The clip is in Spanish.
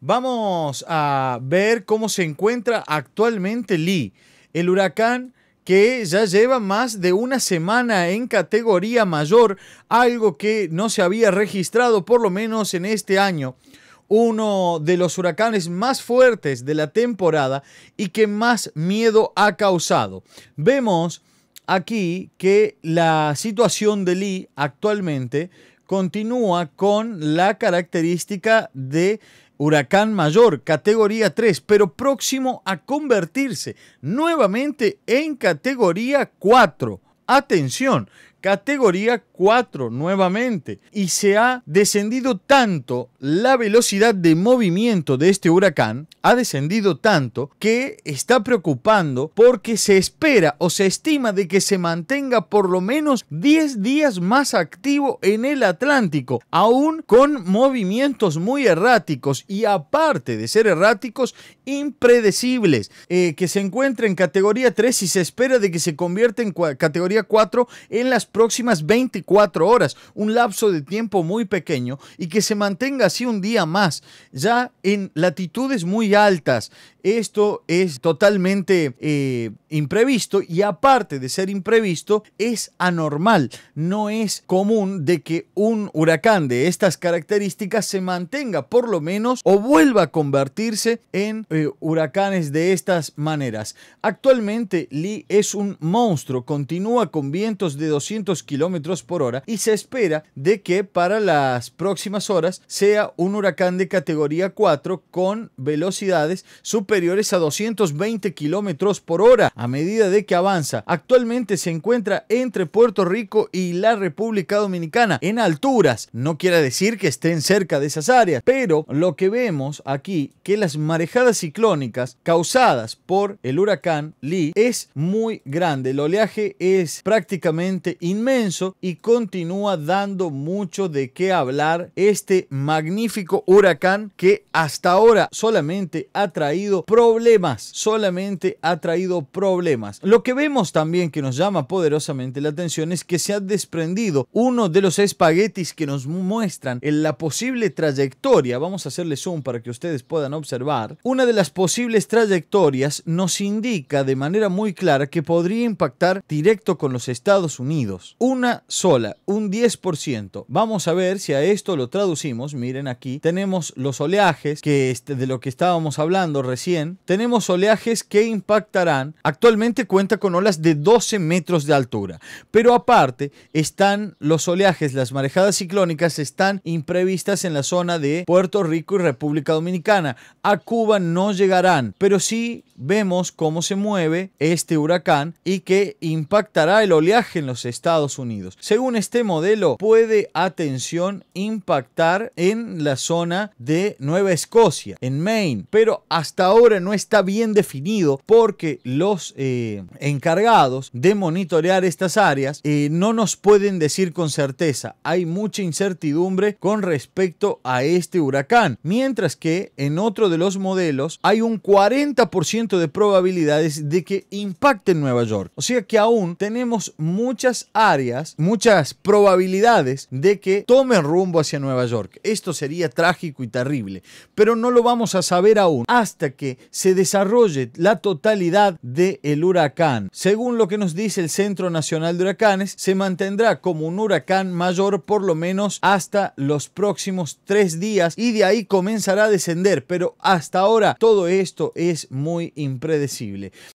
Vamos a ver cómo se encuentra actualmente Lee, el huracán que ya lleva más de una semana en categoría mayor, algo que no se había registrado por lo menos en este año. Uno de los huracanes más fuertes de la temporada y que más miedo ha causado. Vemos aquí que la situación de Lee actualmente continúa con la característica de Huracán mayor, categoría 3, pero próximo a convertirse nuevamente en categoría 4. Atención, categoría 4 nuevamente y se ha descendido tanto la velocidad de movimiento de este huracán, ha descendido tanto que está preocupando porque se espera o se estima de que se mantenga por lo menos 10 días más activo en el Atlántico, aún con movimientos muy erráticos y aparte de ser erráticos, impredecibles, eh, que se encuentra en categoría 3 y se espera de que se convierta en categoría 4 en las próximas 24 horas, un lapso de tiempo muy pequeño y que se mantenga así un día más, ya en latitudes muy altas. Esto es totalmente eh, imprevisto y aparte de ser imprevisto, es anormal. No es común de que un huracán de estas características se mantenga por lo menos o vuelva a convertirse en eh, huracanes de estas maneras. Actualmente Lee es un monstruo, continúa con vientos de 200 kilómetros por hora y se espera de que para las próximas horas sea un huracán de categoría 4 con velocidades superiores a 220 kilómetros por hora a medida de que avanza. Actualmente se encuentra entre Puerto Rico y la República Dominicana en alturas. No quiere decir que estén cerca de esas áreas, pero lo que vemos aquí que las marejadas ciclónicas causadas por el huracán Lee es muy grande. El oleaje es prácticamente inmenso y continúa dando mucho de qué hablar este magnífico huracán que hasta ahora solamente ha traído problemas, solamente ha traído problemas. Lo que vemos también que nos llama poderosamente la atención es que se ha desprendido uno de los espaguetis que nos muestran en la posible trayectoria, vamos a hacerle zoom para que ustedes puedan observar, una de las posibles trayectorias nos indica de manera muy clara que podría impactar directo con los Estados Unidos una sola, un 10%. Vamos a ver si a esto lo traducimos. Miren aquí, tenemos los oleajes que de lo que estábamos hablando recién. Tenemos oleajes que impactarán. Actualmente cuenta con olas de 12 metros de altura. Pero aparte están los oleajes, las marejadas ciclónicas están imprevistas en la zona de Puerto Rico y República Dominicana. A Cuba no llegarán, pero sí vemos cómo se mueve este huracán y que impactará el oleaje en los Estados Estados Unidos. Según este modelo, puede, atención, impactar en la zona de Nueva Escocia, en Maine, pero hasta ahora no está bien definido porque los eh, encargados de monitorear estas áreas eh, no nos pueden decir con certeza. Hay mucha incertidumbre con respecto a este huracán, mientras que en otro de los modelos hay un 40% de probabilidades de que impacte en Nueva York. O sea que aún tenemos muchas áreas, muchas probabilidades de que tome rumbo hacia Nueva York. Esto sería trágico y terrible, pero no lo vamos a saber aún hasta que se desarrolle la totalidad del el huracán. Según lo que nos dice el Centro Nacional de Huracanes, se mantendrá como un huracán mayor por lo menos hasta los próximos tres días y de ahí comenzará a descender, pero hasta ahora todo esto es muy impredecible.